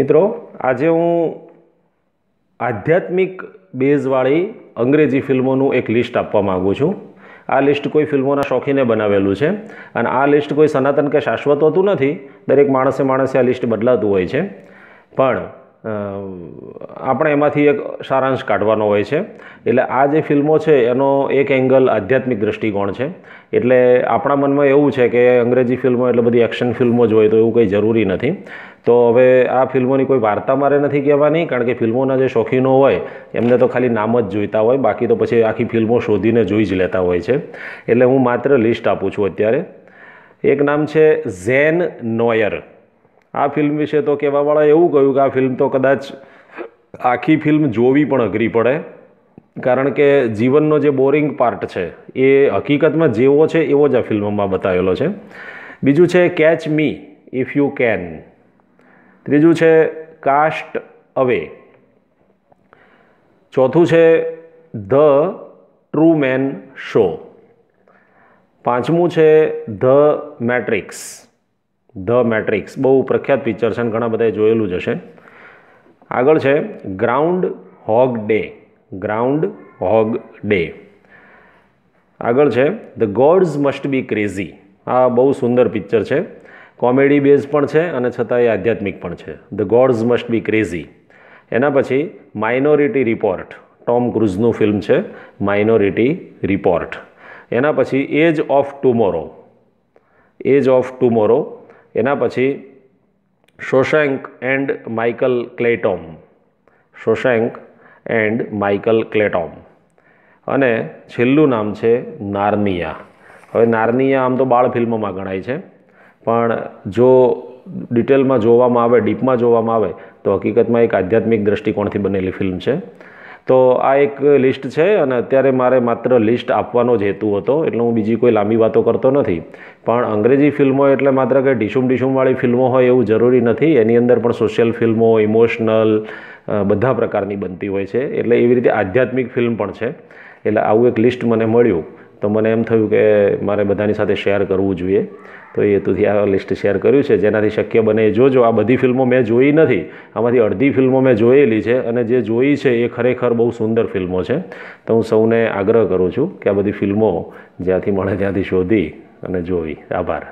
મિત્રો આજે હું આધ્યાત્મિક બેઝવાળી અંગ્રેજી ફિલ્મોનું એક લિસ્ટ આપવા માગું છું આ લિસ્ટ કોઈ ફિલ્મોના શોખીને બનાવેલું છે અને આ લિસ્ટ કોઈ સનાતન કે શાશ્વત હોતું નથી દરેક માણસે માણસે આ લિસ્ટ બદલાતું હોય છે પણ આપણે એમાંથી એક સારાંશ કાઢવાનો હોય છે એટલે આ જે ફિલ્મો છે એનો એક એંગલ આધ્યાત્મિક દૃષ્ટિકોણ છે એટલે આપણા મનમાં એવું છે કે અંગ્રેજી ફિલ્મો એટલે બધી એક્શન ફિલ્મો જ હોય તો એવું કંઈ જરૂરી નથી તો હવે આ ફિલ્મોની કોઈ વાર્તા મારે નથી કહેવાની કારણ કે ફિલ્મોના જે શોખીનો હોય એમને તો ખાલી નામ જ જોઈતા હોય બાકી તો પછી આખી ફિલ્મો શોધીને જોઈ જ લેતા હોય છે એટલે હું માત્ર લિસ્ટ આપું છું અત્યારે એક નામ છે ઝેન નોયર આ ફિલ્મ વિશે તો કહેવાવાળા એવું કહ્યું કે આ ફિલ્મ તો કદાચ આખી ફિલ્મ જોવી પણ અઘરી પડે કારણ કે જીવનનો જે બોરિંગ પાર્ટ છે એ હકીકતમાં જેવો છે એવો જ આ ફિલ્મમાં બતાવેલો છે બીજું છે catch me if you can ત્રીજું છે કાસ્ટ અવે ચોથું છે ધ ટ્રુ મેન શો પાંચમું છે ધ મેટ્રિક્સ ધ મેટ્રિક્સ બહુ પ્રખ્યાત પિક્ચર છે અને ઘણા બધાએ જોયેલું જ હશે આગળ છે groundhog day groundhog day આગળ છે the gods must be crazy આ બહુ સુંદર પિક્ચર છે કોમેડી બેઝ પણ છે અને છતાં એ આધ્યાત્મિક પણ છે the gods must be crazy એના પછી માઇનોરિટી રિપોર્ટ ટોમ ક્રુઝનું ફિલ્મ છે માઇનોરિટી રિપોર્ટ એના પછી edge of tomorrow edge of tomorrow એના પછી Shawshank and Michael Clayton Shawshank and Michael Clayton અને છેલ્લું નામ છે નાર્નિયા હવે નાર્નિયા આમ તો બાળ ફિલ્મોમાં ગણાય છે પણ જો ડિટેલમાં જોવામાં આવે ડીપમાં જોવામાં આવે તો હકીકતમાં એક આધ્યાત્મિક દ્રષ્ટિકોણથી બનેલી ફિલ્મ છે તો આ એક લિસ્ટ છે અને અત્યારે મારે માત્ર લિસ્ટ આપવાનો જ હેતુ હતો એટલે હું બીજી કોઈ લાંબી વાતો કરતો નથી પણ અંગ્રેજી ફિલ્મો એટલે માત્ર કે ડીશુમ ડીશુમવાળી ફિલ્મો હોય એવું જરૂરી નથી એની અંદર પણ સોશિયલ ફિલ્મો ઇમોશનલ બધા પ્રકારની બનતી હોય છે એટલે એવી રીતે આધ્યાત્મિક ફિલ્મ પણ છે એટલે આવું એક લિસ્ટ મને મળ્યું તો મને એમ થયું કે મારે બધાની સાથે શેર કરવું જોઈએ તો એ હેતુથી આ લિસ્ટ શેર કર્યું છે જેનાથી શક્ય બને એ જોજો આ બધી ફિલ્મો મેં જોઈ નથી આમાંથી અડધી ફિલ્મો મેં જોયેલી છે અને જે જોઈ છે એ ખરેખર બહુ સુંદર ફિલ્મો છે તો હું સૌને આગ્રહ કરું છું કે આ બધી ફિલ્મો જ્યાંથી મળે ત્યાંથી શોધી અને જોવી આભાર